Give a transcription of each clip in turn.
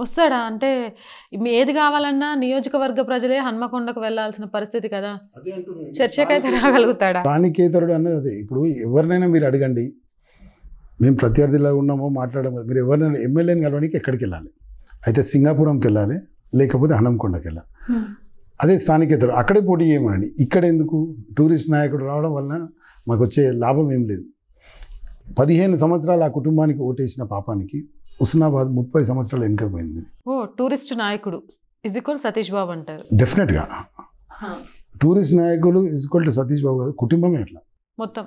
వస్తాడా అంటే ఏది కావాలన్నా నియోజకవర్గ ప్రజలే హన్మకొండకు వెళ్లాల్సిన పరిస్థితి కదా చర్చకైతే రాగలుగుతాడా స్థానికేతరుడు అన్నది అదే ఇప్పుడు ఎవరినైనా మీరు అడగండి మేము ప్రత్యర్థిలా ఉన్నామో మాట్లాడము మీరు ఎవరినైనా ఎమ్మెల్యేని కలవడానికి ఎక్కడికి వెళ్ళాలి అయితే సింగాపురంకి వెళ్ళాలి లేకపోతే హనుమకొండకి వెళ్ళాలి అదే స్థానికేతరుడు అక్కడే పోటీ చేయమని ఇక్కడ ఎందుకు టూరిస్ట్ నాయకుడు రావడం వలన మాకు వచ్చే లాభం ఏం లేదు పదిహేను సంవత్సరాలు ఆ కుటుంబానికి ఓటేసిన పాపానికి హుస్నాబాద్ ముప్పై సంవత్సరాలు పోయింది ఓ టూరిస్ట్ నాయకుడు ఇజ్ ఈక్వల్ సతీష్ బాబు అంటారు డెఫినెట్గా టూరిస్ట్ నాయకులు is equal to Satish Babu గారు కుటుంబమే అట్లా మొత్తం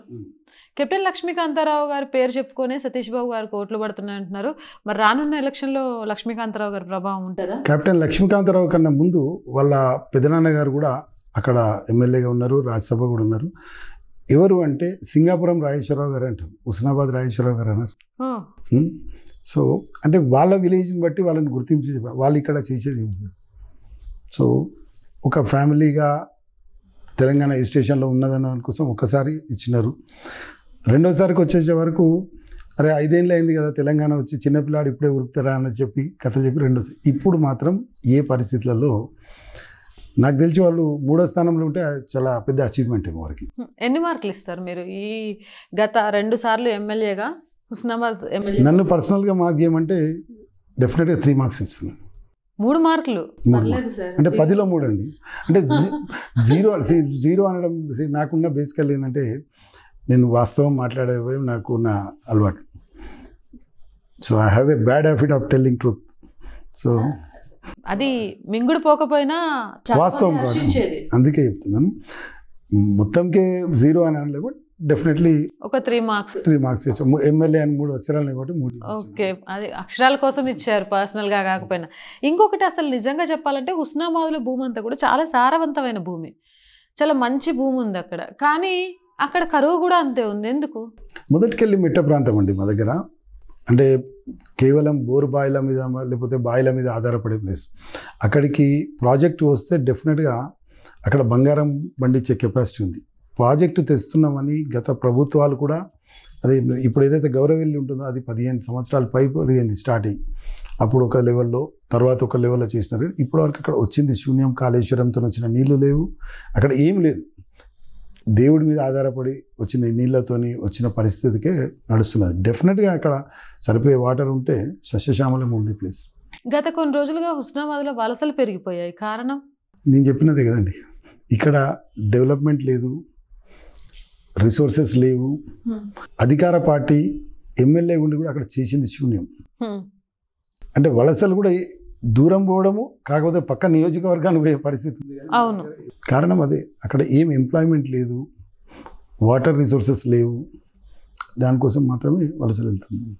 కెప్టెన్ లక్ష్మీకాంతారావు గారి పేరు చెప్పుకొని సతీష్ బాబు గారికి ఓట్లు పడుతున్నాయి అంటున్నారు మరి రానున్న ఎలక్షన్లో లక్ష్మీకాంతారావు గారి ప్రభావం ఉంటుందా కెప్టెన్ లక్ష్మీకాంతారావు కన్నా ముందు వాళ్ళ పెదనాన్న గారు కూడా అక్కడ ఎమ్మెల్యేగా ఉన్నారు రాజ్యసభ కూడా ఉన్నారు ఎవరు అంటే సింగాపురం రాజేశ్వరరావు గారు అంటారు హుస్నాబాద్ రాజేశ్వరరావు గారు అన్నారు సో అంటే వాళ్ళ విలేజ్ని బట్టి వాళ్ళని గుర్తించి వాళ్ళు ఇక్కడ చేసేది ఏముంది సో ఒక ఫ్యామిలీగా తెలంగాణ స్టేషన్లో ఉన్నదన్న కోసం ఒకసారి ఇచ్చినారు రెండోసారికి వచ్చేసే వరకు అరే ఐదేళ్ళు అయింది కదా తెలంగాణ వచ్చి చిన్నపిల్లాడు ఇప్పుడే ఉరుకుతారా అని చెప్పి కథ చెప్పి రెండో ఇప్పుడు మాత్రం ఏ పరిస్థితులలో నాకు తెలిసి వాళ్ళు మూడో స్థానంలో ఉంటే చాలా పెద్ద అచీవ్మెంట్ వారికి ఎన్ని మార్కులు ఇస్తారు మీరు ఈ గత రెండు సార్లు ఎమ్మెల్యేగా హుస్నాబాద్ ఎమ్మెల్యే నన్ను పర్సనల్గా మార్క్ చేయమంటే డెఫినెట్గా త్రీ మార్క్స్ ఇస్తున్నాను మూడు మార్కులు అంటే పదిలో మూడు అండి అంటే జీరో జీరో అనడం నాకున్న బేసికల్ ఏంటంటే నేను వాస్తవం మాట్లాడే నాకున్న అలవాటు so I have a bad habit of telling truth so అది మింగుడు పోకపోయినా వాస్తవం అందుకే చెప్తున్నాను మొత్తంకే జీరో అని అనలేదు డెఫినెట్లీ ఒక త్రీ మార్క్స్ త్రీ మార్క్స్ ఇచ్చాము ఎమ్మెల్యే అని మూడు అక్షరాలు కాబట్టి మూడు ఓకే అది అక్షరాల కోసం ఇచ్చారు పర్సనల్ గా కాకపోయినా ఇంకొకటి అసలు నిజంగా చెప్పాలంటే హుస్నాబాద్లో భూమి అంతా కూడా చాలా సారవంతమైన భూమి చాలా మంచి భూమి ఉంది అక్కడ కానీ అక్కడ కరువు కూడా అంతే ఉంది ఎందుకు మొదటికెళ్ళి మిట్ట ప్రాంతం అండి మా దగ్గర అంటే కేవలం బోరు బాయిల మీద లేకపోతే బాయిల మీద ఆధారపడే ప్లేస్ అక్కడికి ప్రాజెక్ట్ వస్తే డెఫినెట్గా అక్కడ బంగారం బండిచ్చే కెపాసిటీ ఉంది ప్రాజెక్టు తెస్తున్నామని గత ప్రభుత్వాలు కూడా అది ఇప్పుడు ఏదైతే గౌరవెల్లి ఉంటుందో అది పదిహేను సంవత్సరాల పైపు అడిగింది స్టార్టింగ్ అప్పుడు ఒక లెవెల్లో తర్వాత ఒక లెవెల్లో చేసినారు ఇప్పటి వరకు అక్కడ వచ్చింది శూన్యం కాళేశ్వరంతో వచ్చిన నీళ్లు లేవు అక్కడ ఏం లేదు దేవుడి మీద ఆధారపడి వచ్చిన నీళ్ళతోని వచ్చిన పరిస్థితికే నడుస్తున్నది డెఫినెట్గా అక్కడ సరిపోయే వాటర్ ఉంటే సస్యశ్యామలం ఉండే ప్లేస్ గత కొన్ని రోజులుగా హుస్నాబాద్లో వలసలు పెరిగిపోయాయి కారణం నేను చెప్పినదే కదండి ఇక్కడ డెవలప్మెంట్ లేదు రిసోర్సెస్ లేవు అధికార పార్టీ ఎమ్మెల్యే ఉండి కూడా అక్కడ చేసింది శూన్యం అంటే వలసలు కూడా దూరం పోవడము కాకపోతే పక్క నియోజకవర్గానికి పోయే పరిస్థితి అవును కారణం అదే అక్కడ ఏం ఎంప్లాయ్మెంట్ లేదు వాటర్ రిసోర్సెస్ లేవు దానికోసం మాత్రమే వలసలు వెళ్తున్నాం